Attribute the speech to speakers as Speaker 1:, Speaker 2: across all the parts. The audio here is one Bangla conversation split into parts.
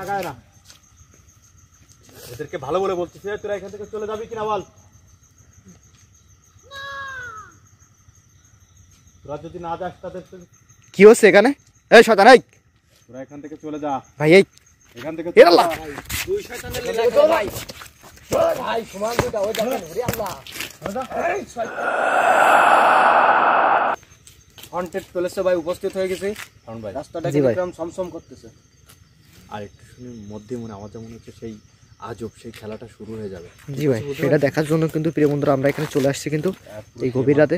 Speaker 1: তাকায় না ভালো বলে তোরা এখান থেকে চলে যাবি কিনা বল তোরা যদি না যাস তাদের কি হচ্ছে এখানে ভাই উপস্থিত হয়ে গেছে রাস্তাটা কিরকম সমসম করতেছে আর একটু সময় মধ্যে মনে আমার যেমন হচ্ছে সেই আজব সেই খেলাটা শুরু হয়ে যাবে জি ভাই সেটা দেখার
Speaker 2: জন্য কিন্তু প্রিয় বন্ধুরা আমরা এখানে চলে আসছি কিন্তু এই গভীর রাতে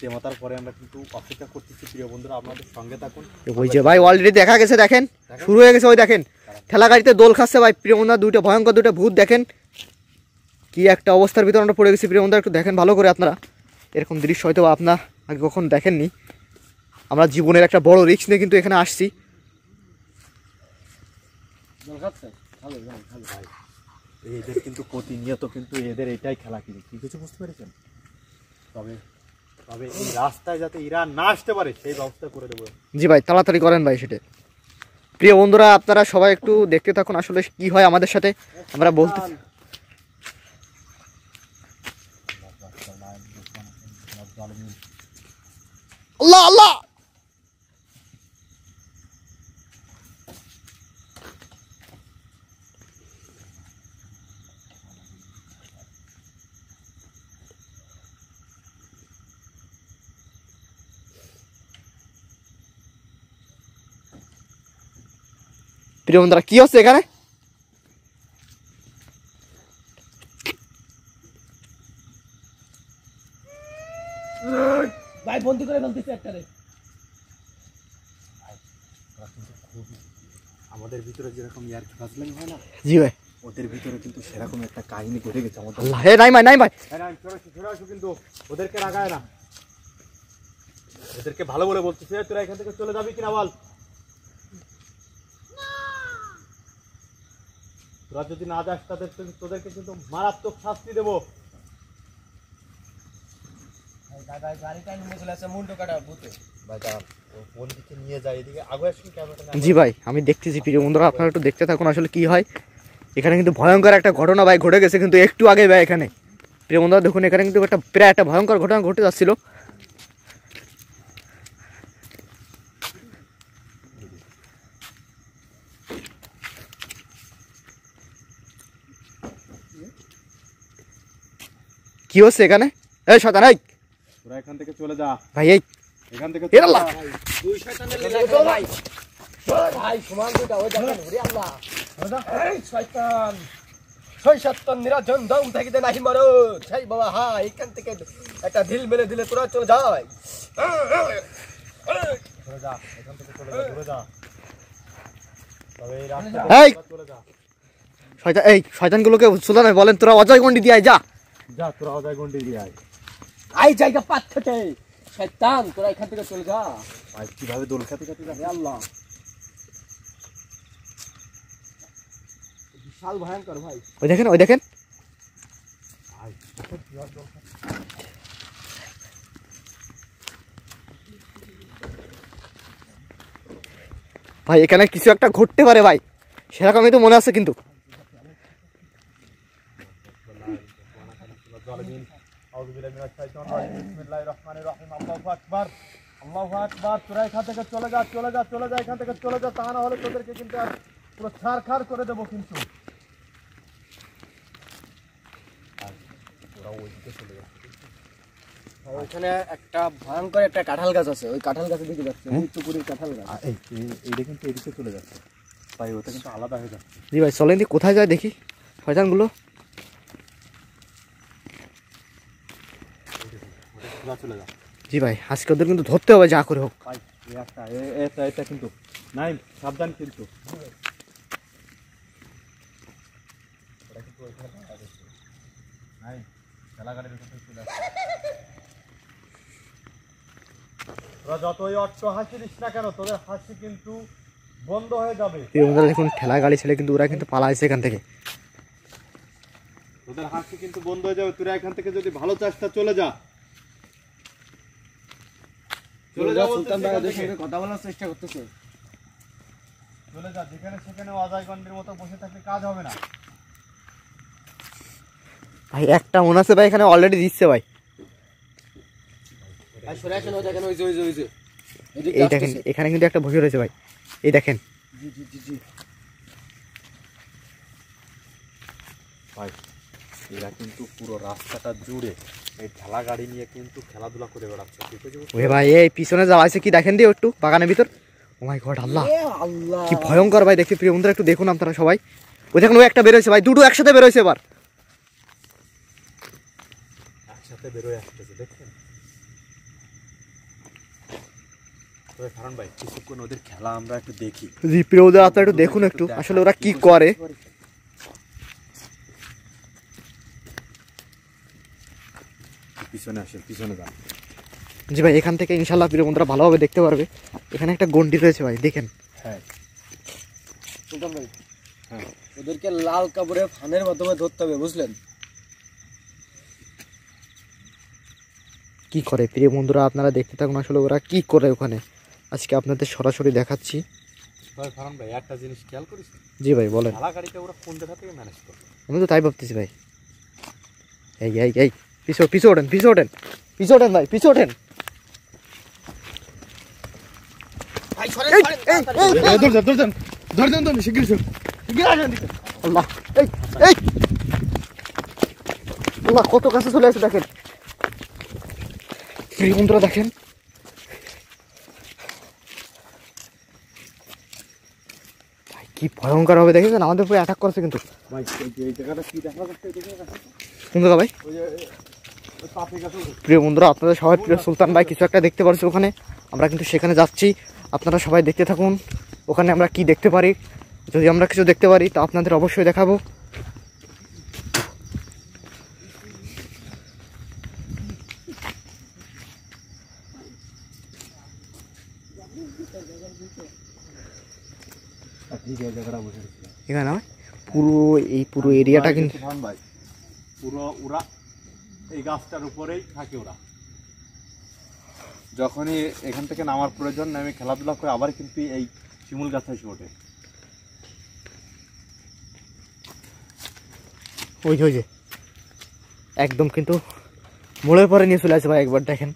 Speaker 1: তেমাতার পরে আমরা কিন্তু অপেক্ষা করতেছি প্রিয় বন্ধুরা আপনাদের সঙ্গে থাকুন
Speaker 2: ওই যে ভাই অলরেডি দেখা গেছে দেখেন শুরু হয়ে গেছে ওই দেখেন খেলা গাড়িতে দোল খাচ্ছে ভাই প্রিয় বন্ধুরা দুটো ভয়ঙ্কর দুটো ভূত দেখেন কি একটা অবস্থার ভিতরে আমরা পড়ে গেছি প্রিয় বন্ধুরা একটু দেখেন ভালো করে আপনারা এরকম দৃশ্য হয়তো আপনার আগে কখন দেখেননি আমরা জীবনের একটা বড় রিস্ক নিয়ে কিন্তু এখানে আসছি
Speaker 1: ভাই এদের কিন্তু প্রতিনিয়ত কিন্তু এদের এটাই খেলা কিনে কি কিছু বুঝতে পেরেছেন তবে তবে এই রাস্তায় যাতে ইরান না আসতে পারে সেই ব্যবস্থা করে দেবো
Speaker 2: জি ভাই তাড়াতাড়ি করেন ভাই সেটা প্রিয় বন্ধুরা আপনারা সবাই একটু দেখতে থাকুন আসলে কি হয় আমাদের সাথে আমরা বলতে আল্লাহ আল্লাহ প্রিয় বন্ধুরা কি হচ্ছে এখানে
Speaker 1: ভাই বন্দি করে আমাদের ভিতরে যেরকম হয় না জি ভাই ওদের ভিতরে কিন্তু সেরকম একটা গেছে নাই ভাই কিন্তু ওদেরকে না ওদেরকে ভালো বলে বলতেছে তোরা এখান থেকে চলে যাবি কিনা বল তোরা যদি না যাস তাদের তোদেরকে কিন্তু মারাত্মক শাস্তি দেবো
Speaker 2: জি ভাই আমি দেখতেছি প্রিয় বন্ধুরা আপনারা একটু দেখতে থাকুন আসলে কি হয় এখানে কিন্তু ভয়ঙ্কর একটা ঘটনা ভাই ঘটে গেছে কিন্তু একটু আগে ভাই এখানে প্রিয় দেখুন এখানে কিন্তু একটা প্রায় একটা ভয়ঙ্কর ঘটনা ঘটে যাচ্ছিলো কি হচ্ছে এখানে এই শয়তান এই
Speaker 1: তোরা এখান থেকে চলে যা ভাই এই এখান থেকে এর আল্লাহ তুই শয়তানের লেগে কর ভাই ভাই সমান দুটা ওই জায়গা ধরে আল্লাহ এই শয়তান ছয় সাতটান নিরাজন দম থাকি দে নাহি মরো ছাই বাবা হা এখান থেকে একটা ঢিল মেলে দিলে তোরা চলে যায় চলে যা এখান থেকে চলে যা দূরে যা এই
Speaker 2: শয়তান এই শয়তানগুলোকে সুলামে বলেন তোরা অজয় গন্ডি দিয়ে যা
Speaker 1: যা তোরা গন্ডি দিয়ে আয় আই জায়গা পাত শয়তান তোরা এখান থেকে চলে যা ভাই কিভাবে দোল খেতে খেতে যাবে আল্লাহ বিশাল ভয়ঙ্কর ভাই
Speaker 2: ওই দেখেন ওই দেখেন ভাই এখানে কিছু একটা ঘটতে পারে ভাই সেরকমই তো মনে আছে কিন্তু
Speaker 1: আলমিন এখান থেকে চলে যা চলে যা চলে যা এখান থেকে চলে যা তা না হলে তোদেরকে কিন্তু পুরো করে কিন্তু ওরা চলে একটা ভয়ঙ্কর একটা কাঁঠাল গাছ আছে ওই কাঁঠাল গাছের দিকে যাচ্ছে হ্যাঁ? কাঁঠাল গাছ কিন্তু এদিকে চলে যাচ্ছে ভাই ওটা কিন্তু আলাদা হয়ে যাচ্ছে
Speaker 2: জি ভাই চলেন কোথায় যায় দেখি শয়তানগুলো জি ভাই আজকে ওদের কিন্তু ধরতে হবে যা করে
Speaker 1: হোক এটা কিন্তু নাই সাবধান কিন্তু যতই হাসি দিস না কেন তোদের কিন্তু বন্ধ হয়ে যাবে
Speaker 2: ঠেলা গাড়ি ছেলে কিন্তু ওরা কিন্তু পালাইছে এখান থেকে
Speaker 1: তোদের হাসি কিন্তু বন্ধ হয়ে যাবে তোরা এখান থেকে যদি ভালো চাষটা চলে যা
Speaker 2: আমরা সুলতান ভাই সঙ্গে
Speaker 1: কথা বলার চেষ্টা করতেছে চলে যা যেখানে সেখানে অজয়গণের মতো বসে থাকলে কাজ হবে না
Speaker 2: ভাই একটা মনে আছে ভাই এখানে অলরেডি দিচ্ছে ভাই এই দেখেন এখানে কিন্তু একটা বসে রয়েছে ভাই এই দেখেন
Speaker 1: জি জি জি জি ভাই এরা কিন্তু পুরো রাস্তাটা জুড়ে এই গাড়ি নিয়ে কিন্তু খেলাধুলা করে বেড়াচ্ছে ভাই এই
Speaker 2: পিছনে যাওয়া আছে কি দেখেন একটু বাগানের ভিতর গড আল্লাহ কি ভয়ঙ্কর ভাই দেখি প্রিয় বন্ধুরা একটু দেখুন আপনারা সবাই ওই দেখুন ওই একটা বেরোয়েছে ভাই দুটো একসাথে বেরোয়েছে এবার
Speaker 1: একসাথে বেরোয় আসতেছে দেখছেন ওদের আমরা একটু দেখি প্রিয় একটু দেখুন একটু আসলে ওরা কি করে পিছনে আসেন পিছনে যান
Speaker 2: জি ভাই এখান থেকে ইনশাল্লাহ প্রিয় বন্ধুরা ভালোভাবে দেখতে পারবে এখানে একটা গন্ডি রয়েছে ভাই দেখেন
Speaker 1: হ্যাঁ।, হ্যাঁ ওদেরকে লাল কাপড়ে ফানের মাধ্যমে ধরতে হবে বুঝলেন
Speaker 2: কি করে প্রিয় বন্ধুরা আপনারা দেখতে থাকুন আসলে ওরা কি করে ওখানে আজকে আপনাদের সরাসরি দেখাচ্ছি
Speaker 1: ভাই একটা জিনিস খেয়াল করিস জি ভাই বলেন ওরা ম্যানেজ
Speaker 2: আমি তো তাই ভাবতেছি ভাই এই এই এই পিছো পিছো ওঠেন পিছো ওঠেন পিছো ওঠেন ভাই পিছো ওঠেন কত কাছে চলে আসে দেখেন বন্ধুরা দেখেন কি ভয়ঙ্কর হবে দেখেছেন আমাদের পুরো অ্যাটাক করছে কিন্তু ভাই
Speaker 1: প্রিয় বন্ধুরা আপনাদের সবাই প্রিয় সুলতান ভাই
Speaker 2: কিছু একটা দেখতে পারছি ওখানে আমরা কিন্তু সেখানে যাচ্ছি আপনারা সবাই দেখতে থাকুন ওখানে আমরা কি দেখতে পারি যদি আমরা কিছু দেখতে পারি তা আপনাদের অবশ্যই দেখাবো
Speaker 1: এখানে
Speaker 2: পুরো এই পুরো এরিয়াটা কিন্তু
Speaker 1: পুরো ওরা এই গাছটার উপরেই থাকে ওরা যখনই এখান থেকে নামার প্রয়োজন আমি খেলাধুলা করে আবার কিন্তু এই শিমুল গাছে এসে ওঠে
Speaker 2: ওই যে ওই যে একদম কিন্তু মোড়ের পরে নিয়ে চলে আসে ভাই একবার দেখেন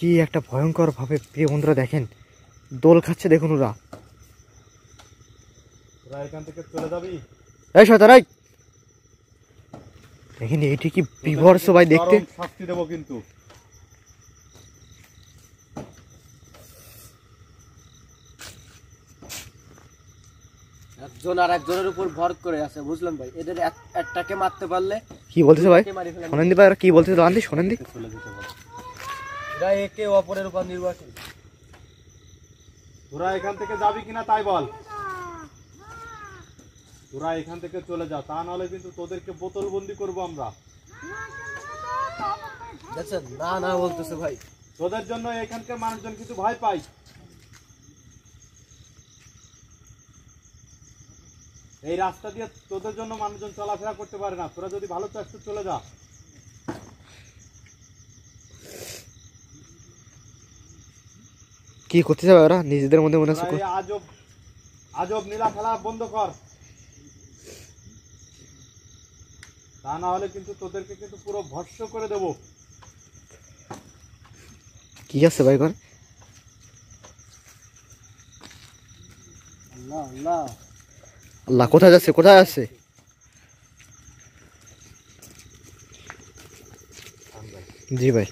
Speaker 2: কি একটা ভয়ঙ্করভাবে প্রিয় বন্ধুরা দেখেন দোল খাচ্ছে দেখুন ওরা এই দেখেন এটি কি বিভর্ষ ভাই দেখতে
Speaker 1: শাস্তি দেবো কিন্তু একজন আর একজনের উপর ভর করে আছে বুঝলাম ভাই এদের একটাকে মারতে পারলে কি বলতেছে ভাই সোনেন্দি
Speaker 2: ভাই কি বলতেছে সোনেন্দি
Speaker 1: যা একে অপরের উপর নির্ভরশীল তোরা এখান থেকে যাবি কিনা তাই বল তোরা এখান থেকে চলে যা তা নাহলে কিন্তু তোদেরকে বোতল বন্দি করবো আমরা না না বলতেছে ভাই তোদের জন্য এখানকার মানুষজন কিন্তু ভয় পাই এই রাস্তা দিয়ে তোদের জন্য মানুষজন চলাফেরা করতে পারে না তোরা যদি ভালো চাষ তো চলে যা
Speaker 2: কি করতে যাবে ওরা নিজেদের মধ্যে মনে হচ্ছে
Speaker 1: আজব আজব নীলা খেলা বন্ধ কর তা না হলে কিন্তু তোদেরকে কিন্তু পুরো ভস্য করে দেব
Speaker 2: কি আছে ভাই কোন আল্লাহ আল্লাহ কোথায় যাচ্ছে কোথায় আছে জি ভাই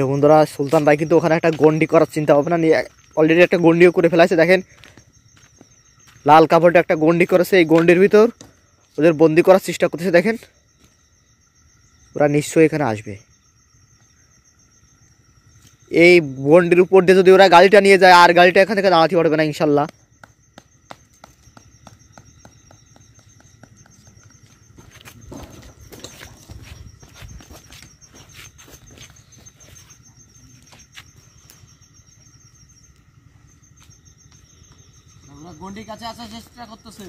Speaker 2: এই বন্ধুরা সুলতান ভাই কিন্তু ওখানে একটা গন্ডি করার চিন্তা ভাবনা নিয়ে অলরেডি একটা গন্ডিও করে ফেলাছে দেখেন লাল কাপড়টা একটা গন্ডি করেছে এই গন্ডির ভিতর ওদের বন্দি করার চেষ্টা করতেছে দেখেন ওরা নিশ্চয়ই এখানে আসবে এই গন্ডির উপর দিয়ে যদি ওরা গাড়িটা নিয়ে যায় আর গাড়িটা এখান থেকে দাঁড়াতে পারবে না ইনশাল্লাহ গন্ডির কাছে আসার চেষ্টা করতেছে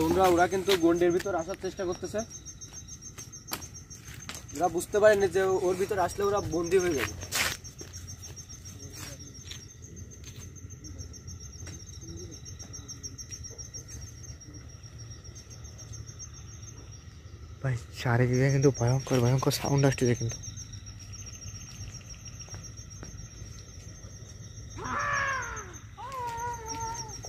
Speaker 1: বন্ধুরা ওরা কিন্তু গন্ডির ভিতর আসার চেষ্টা করতেছে ওরা বুঝতে পারেনি যে ওর ভিতর আসলে ওরা বন্দি হয়ে যাবে ভাই
Speaker 2: চারিদিকে কিন্তু ভয়ঙ্কর ভয়ঙ্কর সাউন্ড আসছে কিন্তু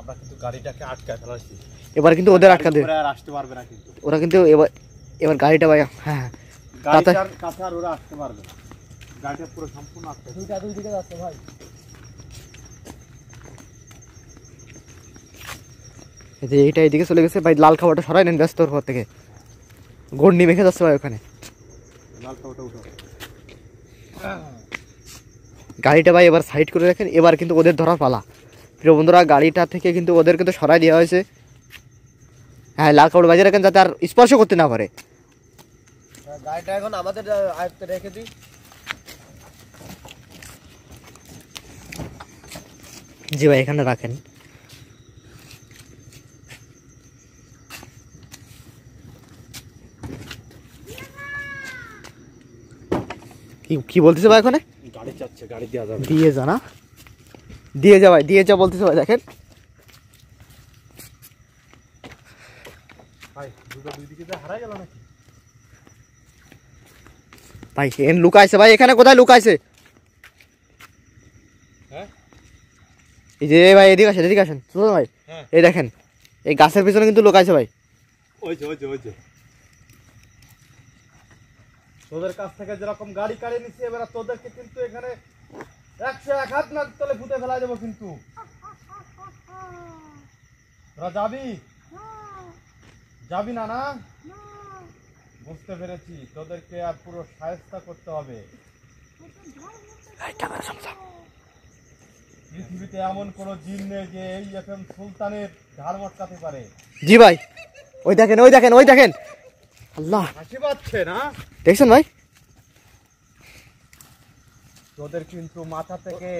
Speaker 1: আমরা কিন্তু গাড়িটাকে আটকায় ফেলাছি এবার কিন্তু ওদের আটকা দেবে ওরা আসতে পারবে না কিন্তু ওরা
Speaker 2: কিন্তু এবার এবার গাড়িটা ভাই হ্যাঁ, হ্যাঁ। গাড়িটার
Speaker 1: কাছে আর ওরা আসতে পারবে না গাড়িটা পুরো সম্পূর্ণ আটকে দুইটা দুই দিকে যাচ্ছে ভাই
Speaker 2: যে এইটা এইদিকে চলে গেছে ভাই লাল খাবারটা সরাই নেন ব্যস্ত ঘর থেকে গন্ডি মেখে যাচ্ছে ভাই ওখানে গাড়িটা ভাই এবার সাইড করে রাখেন এবার কিন্তু ওদের ধরা পালা প্রিয় বন্ধুরা গাড়িটা থেকে কিন্তু ওদেরকে তো সরাই দেওয়া হয়েছে হ্যাঁ লাল কাপড় বাজিয়ে রাখেন যাতে আর স্পর্শ করতে না পারে
Speaker 1: হ্যাঁ, গাড়িটা এখন আমাদের আয়ত্তে রেখে দিই
Speaker 2: জি ভাই এখানে রাখেন কি বলতেছে ভাই ওখানে
Speaker 1: গাড়ি চাচ্ছে গাড়ি দিয়ে যাবে দিয়ে জানা
Speaker 2: দিয়ে যা ভাই দিয়ে যা বলতেছে ভাই দেখেন ভাই এন লুকাইছে ভাই এখানে কোথায় লুকাইছে হ্যাঁ? এই যে ভাই এদিকে আসেন এদিকে আসেন শুনুন ভাই হ্যাঁ। এই দেখেন এই গাছের পিছনে কিন্তু লুকাইছে আছে ভাই
Speaker 1: তোদের কাছ থেকে যেরকম গাড়ি কাড়ে নিচ্ছে এবার তোদেরকে কিন্তু এখানে একশো এক হাত না তলে ফুটে ফেলা যাবো কিন্তু তোরা যাবি যাবি না না বুঝতে পেরেছি তোদেরকে আর পুরো সায়স্তা করতে হবে পৃথিবীতে এমন কোন জিন নেই যে এই এখন সুলতানের ঢাল মটকাতে পারে
Speaker 2: জি ভাই ওই দেখেন ওই দেখেন ওই দেখেন আল্লাহ
Speaker 1: হাসি পাচ্ছে না দেখছেন ভাই তোদের কিন্তু মাথা থেকে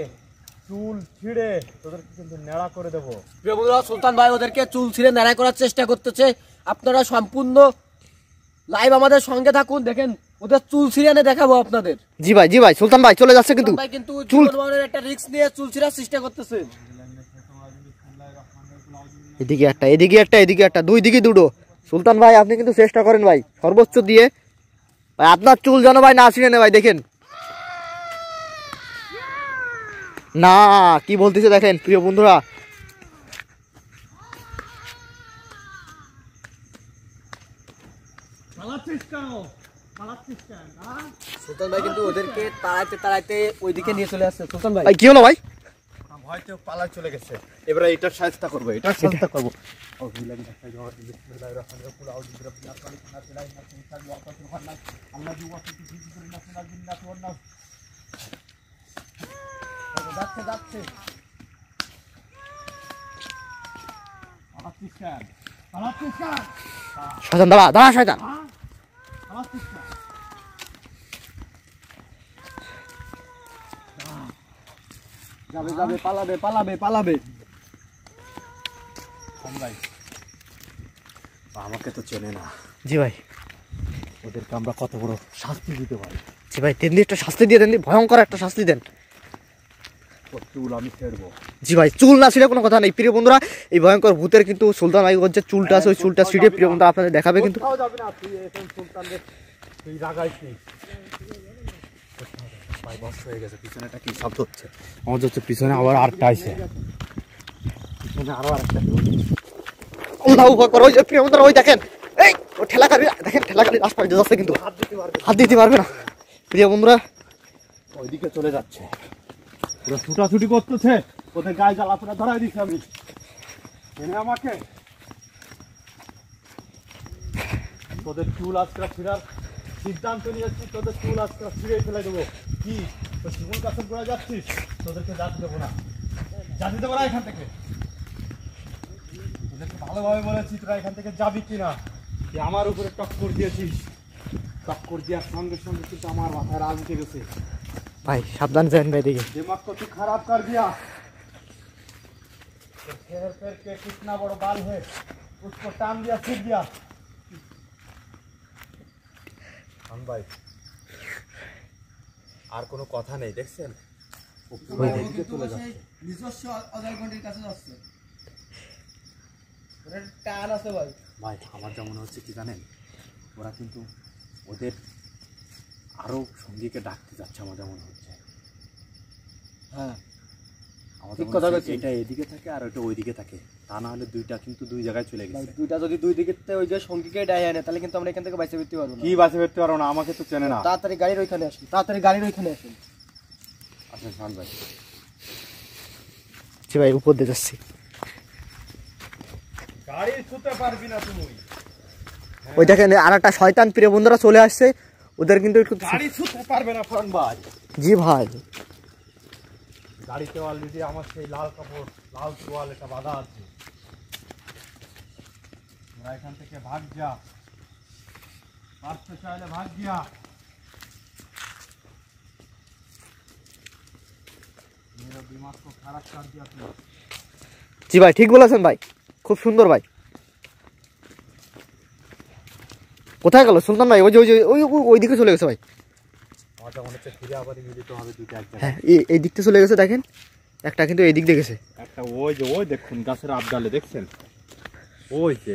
Speaker 1: চুল ছিঁড়ে তোদের কিন্তু নেড়া করে দেবো
Speaker 2: বন্ধুরা সুলতান ভাই ওদেরকে চুল ছিঁড়ে নেড়া করার চেষ্টা করতেছে আপনারা সম্পূর্ণ লাইভ আমাদের সঙ্গে থাকুন দেখেন ওদের চুল ছিঁড়ে দেখাবো আপনাদের জি ভাই জি ভাই সুলতান ভাই চলে যাচ্ছে কিন্তু কিন্তু চুল একটা রিস্ক নিয়ে চুল ছিঁড়ার চেষ্টা করতেছে এদিকে একটা এদিকে একটা এদিকে একটা দুই দিকে দুটো সুলতান ভাই আপনি কিন্তু চেষ্টা করেন ভাই সর্বোচ্চ দিয়ে ভাই আপনার চুল যেন ভাই না ছিঁড়ে নে ভাই দেখেন না কি বলতেছে দেখেন প্রিয় বন্ধুরা
Speaker 1: হ্যাঁ? ভাই কিন্তু ওদেরকে তাড়াইতে তাড়াইতে ওইদিকে নিয়ে চলে আসছে ভাই চলে গেছে এবারে করবো এটা করবো যাচ্ছে যাচ্ছে শয়তান দাঁড়া দাঁড়া শয়তান হ্যাঁ? যাবে যাবে পালাবে পালাবে পালাবে হ্যাঁ, ভাই আমাকে তো চেনে না জি ভাই ওদেরকে আমরা কত বড় শাস্তি দিতে পারি জি ভাই দিন
Speaker 2: একটা শাস্তি দিয়ে দেন ভয়ঙ্কর একটা শাস্তি দেন জি ভাই চুল না ছিঁড়ে কোনো কথা নেই প্রিয় বন্ধুরা এই ভয়ঙ্কর ভূতের কিন্তু সুলতান আইগঞ্জের চুলটা আছে ওই চুলটা ছিঁড়ে প্রিয় বন্ধুরা আপনাদের দেখাবে কিন্তু পিছনে ওই যে প্রিয় বন্ধুরা ওই দেখেন এই দেখেন কিন্তু হাত দিতে পারবে না প্রিয় বন্ধুরা
Speaker 1: ওইদিকে চলে যাচ্ছে ওরা ছুটাছুটি করতেছে ওদের গায়ে জ্বালাপোড়া ধরাই দিচ্ছি আমি এনে আমাকে তোদের চুল আজকে ফেরার সিদ্ধান্ত নিয়েছি তোদের চুল আজকে ফিরে ফেলে দেবো কি তো শিমুল কাছে ঘুরে যাচ্ছিস তোদেরকে যাতে দেবো না যাতে দেবো না এখান থেকে তোদেরকে ভালোভাবে বলেছি তোরা এখান থেকে যাবি কি না তুই আমার উপরে টক্কর দিয়েছিস টক্কর দেওয়ার সঙ্গে সঙ্গে কিন্তু আমার মাথায় রাগ উঠে গেছে
Speaker 2: ভাই সাবধান যান ভাই দেখি
Speaker 1: খারাপ কর দিয়া আর কোনো কথা নেই দেখছেন নিজস্ব টান আছে ভাই ভাই আমার যেমন হচ্ছে কি জানেন ওরা কিন্তু ওদের আরও সঙ্গীকে ডাকতে যাচ্ছে আমাদের মনে হচ্ছে হ্যাঁ আমাদের কথা এটা এদিকে থাকে আর ওইটা ওইদিকে থাকে তা না হলে দুইটা কিন্তু দুই জায়গায় চলে গেছে
Speaker 2: দুইটা যদি দুই দিকে ওই যে সঙ্গীকে ডাই আনে তাহলে কিন্তু আমরা এখান থেকে বাইসে ফিরতে পারবো কি
Speaker 1: বাসে ফিরতে পারবো না আমাকে তো চেনে না
Speaker 2: তাড়াতাড়ি গাড়ির ওইখানে আসুন তাড়াতাড়ি
Speaker 1: গাড়ির ওইখানে আসুন আসুন আচ্ছা, শান ভাই জি ভাই উপর দিয়ে যাচ্ছি গাড়ি ছুতে পারবি না তুমি
Speaker 2: ওই দেখেন আর একটা শয়তান প্রিয় বন্ধুরা চলে আসছে ওদের কিন্তু একটু
Speaker 1: গাড়ি ছুটতে পারবে না ফরন ভাই জি ভাই গাড়িতে অলরেডি আমার সেই লাল কাপড় লাল তোয়াল এটা বাধা আছে ওরা এখান থেকে ভাগ যা পারতে চাইলে ভাগ যা
Speaker 2: জি ভাই ঠিক বলেছেন ভাই খুব সুন্দর ভাই কোথায় গেল শুনতাম ভাই ওই যে ওই যে ওই ওই চলে গেছে ভাই হ্যাঁ এই দিকটা চলে গেছে দেখেন একটা কিন্তু দেখেছে
Speaker 1: একটা ওই যে ওই গাছের দেখছেন ওই যে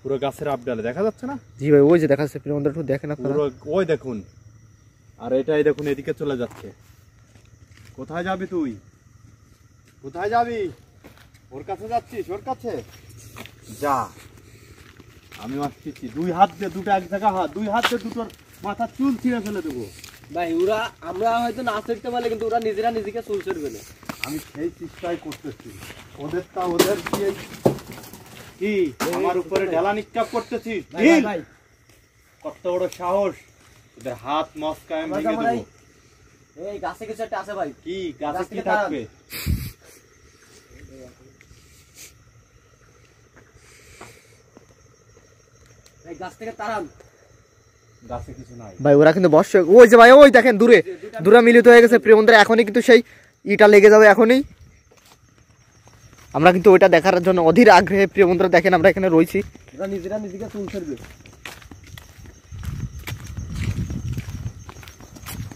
Speaker 1: পুরো গাছের দেখা যাচ্ছে না
Speaker 2: জি ভাই ওই যে দেখা যাচ্ছে
Speaker 1: ওই দেখুন আর এটাই দেখুন এদিকে চলে যাচ্ছে কোথায় যাবি তুই কোথায় যাবি ওর কাছে যাচ্ছিস ওর কাছে যা আমি আসতেছি দুই হাত দিয়ে দুটো এক জায়গা হাত দুই হাত দিয়ে দুটোর মাথা চুল ছিঁড়ে ফেলে দেবো ভাই ওরা আমরা হয়তো না ছিঁড়তে পারলে কিন্তু ওরা নিজেরা নিজেকে চুল ছিঁড়বে না আমি সেই চেষ্টাই করতেছি ওদের তা ওদের দিয়ে কি আমার উপরে ঢেলা নিক্ষাপ করতেছিস কত বড় সাহস ওদের হাত মস্কায় ভেঙে দেবো
Speaker 2: এই গাছে কিছু একটা আছে ভাই কি গাছে কি থাকবে ভাই ওরা কিন্তু বর্ষ ওই যে ভাই ওই দেখেন দূরে দূরে মিলিত হয়ে গেছে প্রিয় এখনই কিন্তু সেই ইটা লেগে যাবে এখনই আমরা কিন্তু ওইটা দেখার জন্য অধীর আগ্রহে প্রেমন্দ্র দেখেন আমরা এখানে রয়েছি
Speaker 1: নিজেরা নিজেকে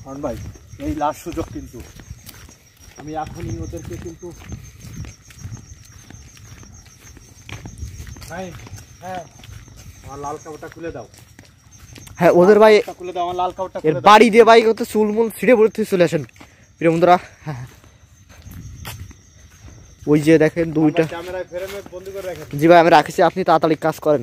Speaker 1: চুল ভাই এই লাস্ট সুযোগ কিন্তু আমি এখনই ওদেরকে কিন্তু হ্যাঁ হ্যাঁ হ্যাঁ ওদের বাড়ি দিয়ে
Speaker 2: চুলমুল ছিঁড়ে চলে আসেন প্রিয় হ্যাঁ, হ্যাঁ। ওই যে দেখেন দুইটা জি ভাই আমি আপনি তাড়াতাড়ি কাজ করেন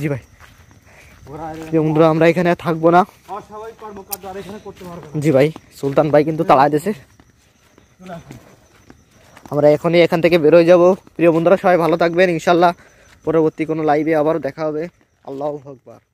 Speaker 1: জি ভাই বন্ধুরা
Speaker 2: আমরা এখানে থাকবো না জি ভাই সুলতান ভাই কিন্তু তাড়ায় দেশে আমরা এখনই এখান থেকে বেরোয় যাব প্রিয় বন্ধুরা সবাই ভালো থাকবেন ইনশাল্লাহ পরবর্তী কোনো লাইভে আবারও দেখা হবে আল্লাহ ভগবার